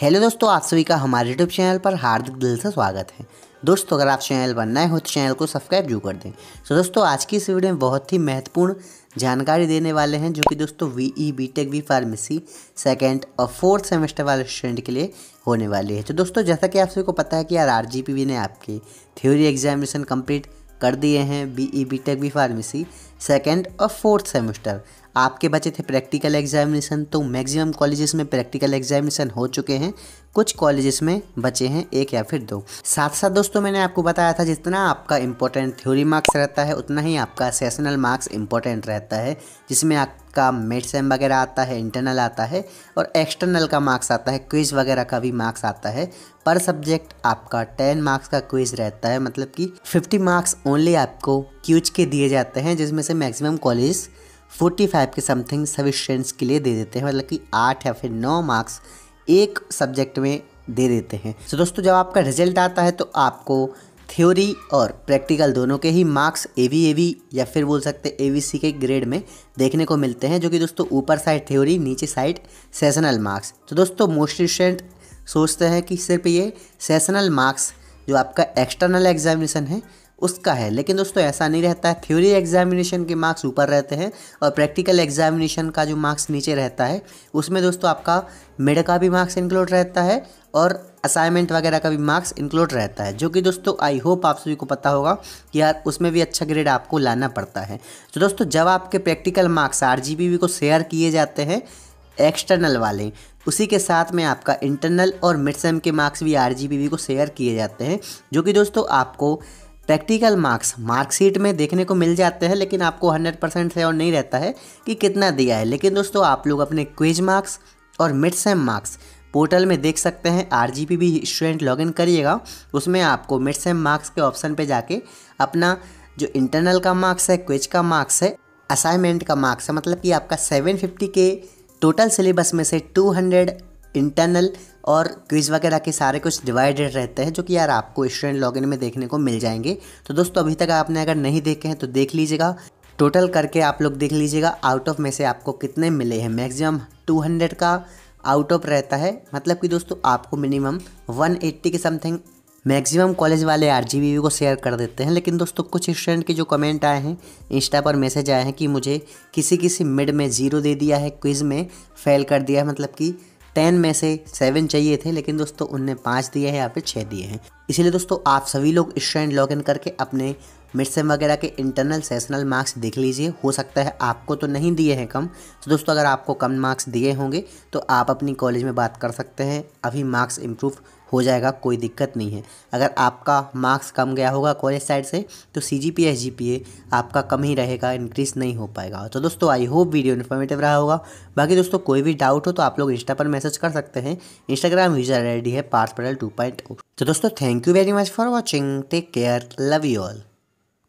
hello दोस्तों आप सभी का हमारे यूट्यूब चैनल पर हार्दिक दिल से स्वागत है दोस्तों अगर आप चैनल पर नए हो तो चैनल को सब्सक्राइब जरूर कर दें तो दोस्तों आज की इस वीडियो में बहुत ही महत्वपूर्ण जानकारी देने वाले हैं जो कि दोस्तों B E B tech B pharmacy second और फोर्थ सेमेस्टर वाले स्टूडेंट के लिए होने वाली है तो दोस्तों जैसा कि आप सभी को पता है कि यार आर जी पी वी ने आपके थ्योरी एग्जामिनेशन कम्प्लीट कर दिए हैं B E B tech B pharmacy second और फोर्थ सेमेस्टर आपके बचे थे प्रैक्टिकल एग्जामिनेशन तो मैक्सिमम कॉलेजेस में प्रैक्टिकल एग्जामिनेशन हो चुके हैं कुछ कॉलेजेस में बचे हैं एक या फिर दो साथ साथ दोस्तों मैंने आपको बताया था जितना आपका इंपॉर्टेंट थ्योरी मार्क्स रहता है उतना ही आपका सेशनल मार्क्स इंपॉर्टेंट रहता है जिसमें आपका सेम वगैरह आता है इंटरनल आता है और एक्सटर्नल का मार्क्स आता है क्विज वगैरह का भी मार्क्स आता है पर सब्जेक्ट आपका टेन मार्क्स का क्विज रहता है मतलब कि फिफ्टी मार्क्स ओनली आपको क्यूज के दिए जाते हैं जिसमें से मैक्सिमम कॉलेज फोर्टी फाइव के समथिंग सभी स्टूडेंट्स के लिए दे देते हैं मतलब कि आठ या फिर नौ मार्क्स एक सब्जेक्ट में दे देते हैं तो दोस्तों जब आपका रिजल्ट आता है तो आपको थ्योरी और प्रैक्टिकल दोनों के ही marks A B A B या फिर बोल सकते ए वी सी के ग्रेड में देखने को मिलते हैं जो कि दोस्तों ऊपर साइड थ्योरी नीचे साइड सेशनल मार्क्स तो दोस्तों मोस्ट स्टूडेंट सोचते हैं कि सिर्फ ये सेशनल मार्क्स जो आपका एक्सटर्नल एग्जामिनेशन है उसका है लेकिन दोस्तों ऐसा नहीं रहता है थ्योरी एग्जामिनेशन के मार्क्स ऊपर रहते हैं और प्रैक्टिकल एग्जामिनेशन का जो मार्क्स नीचे रहता है उसमें दोस्तों आपका मेड का भी मार्क्स इंक्लूड रहता है और असाइनमेंट वगैरह का भी मार्क्स इंक्लूड रहता है जो कि दोस्तों आई होप आप सभी को पता होगा कि यार उसमें भी अच्छा ग्रेड आपको लाना पड़ता है तो दोस्तों जब आपके प्रैक्टिकल मार्क्स आर को शेयर किए जाते हैं एक्सटर्नल वाले उसी के साथ में आपका इंटरनल और मिड सेम के मार्क्स भी आर को शेयर किए जाते हैं जो कि दोस्तों आपको प्रैक्टिकल मार्क्स मार्कशीट में देखने को मिल जाते हैं लेकिन आपको 100 परसेंट से और नहीं रहता है कि कितना दिया है लेकिन दोस्तों आप लोग अपने क्विज मार्क्स और मिड सेम मार्क्स पोर्टल में देख सकते हैं आर जी पी भी स्टूडेंट इन करिएगा उसमें आपको मिड सेम मार्क्स के ऑप्शन पर जाके अपना जो इंटरनल का मार्क्स है क्विज का मार्क्स है असाइनमेंट का मार्क्स है मतलब कि आपका सेवन के टोटल सिलेबस में से इंटरनल और क्विज वगैरह के सारे कुछ डिवाइडेड रहते हैं जो कि यार आपको स्टूडेंट लॉगिन में देखने को मिल जाएंगे तो दोस्तों अभी तक आपने अगर नहीं देखे हैं तो देख लीजिएगा टोटल करके आप लोग देख लीजिएगा आउट ऑफ में से आपको कितने मिले हैं मैक्सिमम 200 का आउट ऑफ रहता है मतलब कि दोस्तों आपको मिनिमम 180 के समथिंग मैक्सिमम कॉलेज वाले आर को शेयर कर देते हैं लेकिन दोस्तों कुछ स्टूडेंट के जो कमेंट आए हैं इंस्टा पर मैसेज आए हैं कि मुझे किसी किसी मिड में ज़ीरो दे दिया है क्विज़ में फेल कर दिया है मतलब कि टेन में से सेवन चाहिए थे लेकिन दोस्तों उनने पाँच दिए हैं या फिर छः दिए हैं इसीलिए दोस्तों आप सभी लोग इस लॉग इन करके अपने मिड सेम वगैरह के इंटरनल सेशनल मार्क्स देख लीजिए हो सकता है आपको तो नहीं दिए हैं कम तो दोस्तों अगर आपको कम मार्क्स दिए होंगे तो आप अपनी कॉलेज में बात कर सकते हैं अभी मार्क्स इम्प्रूव हो जाएगा कोई दिक्कत नहीं है अगर आपका मार्क्स कम गया होगा कॉलेज साइड से तो सी जी पी आपका कम ही रहेगा इंक्रीज़ नहीं हो पाएगा तो दोस्तों आई होप वीडियो इन्फॉर्मेटिव रहा होगा बाकी दोस्तों कोई भी डाउट हो तो आप लोग इंस्टा पर मैसेज कर सकते हैं इंस्टाग्राम यूजर आई है पार्स पटल टू पॉइंट तो दोस्तों thank you very much for watching take care love you all